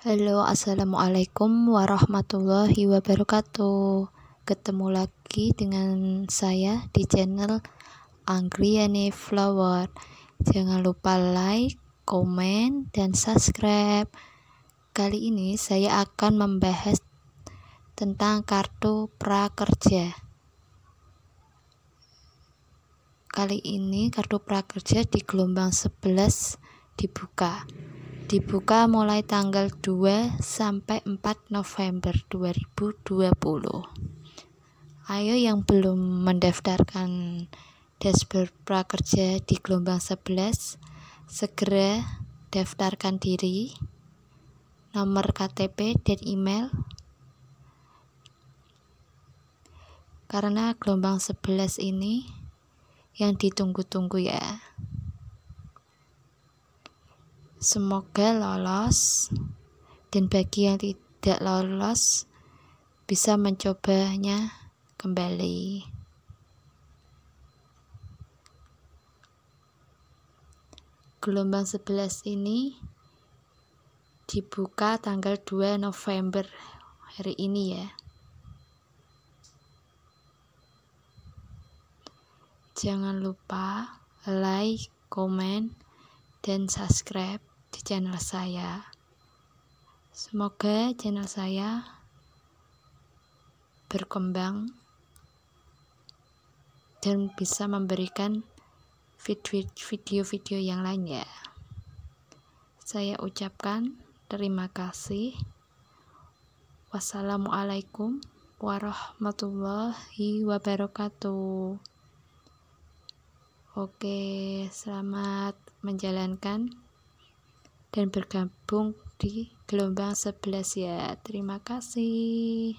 Halo, assalamualaikum warahmatullahi wabarakatuh. Ketemu lagi dengan saya di channel Anggriani Flower. Jangan lupa like, komen, dan subscribe. Kali ini saya akan membahas tentang kartu prakerja. Kali ini kartu prakerja di gelombang 11 dibuka dibuka mulai tanggal 2 sampai 4 November 2020 ayo yang belum mendaftarkan dashboard prakerja di gelombang 11 segera daftarkan diri nomor KTP dan email karena gelombang 11 ini yang ditunggu-tunggu ya. Semoga lolos dan bagi yang tidak lolos bisa mencobanya kembali. Gelombang 11 ini dibuka tanggal 2 November hari ini ya. Jangan lupa like, comment, dan subscribe di channel saya. Semoga channel saya berkembang dan bisa memberikan video-video yang lain ya. Saya ucapkan terima kasih. Wassalamualaikum warahmatullahi wabarakatuh. Oke, selamat menjalankan dan bergabung di gelombang 11 ya. Terima kasih.